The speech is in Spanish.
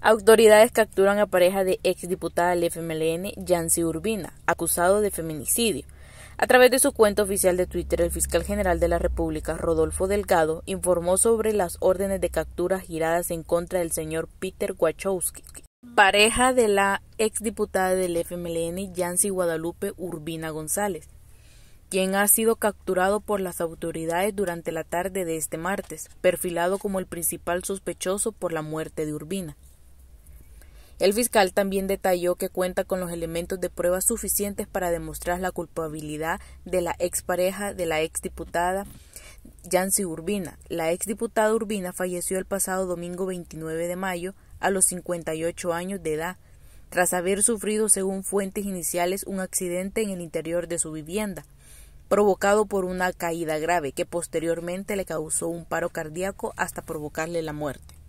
Autoridades capturan a pareja de exdiputada del FMLN, Yancy Urbina, acusado de feminicidio. A través de su cuenta oficial de Twitter, el fiscal general de la República, Rodolfo Delgado, informó sobre las órdenes de captura giradas en contra del señor Peter Wachowski, pareja de la exdiputada del FMLN, Yancy Guadalupe Urbina González, quien ha sido capturado por las autoridades durante la tarde de este martes, perfilado como el principal sospechoso por la muerte de Urbina. El fiscal también detalló que cuenta con los elementos de pruebas suficientes para demostrar la culpabilidad de la expareja de la exdiputada Yancy Urbina. La exdiputada Urbina falleció el pasado domingo 29 de mayo a los 58 años de edad, tras haber sufrido, según fuentes iniciales, un accidente en el interior de su vivienda, provocado por una caída grave que posteriormente le causó un paro cardíaco hasta provocarle la muerte.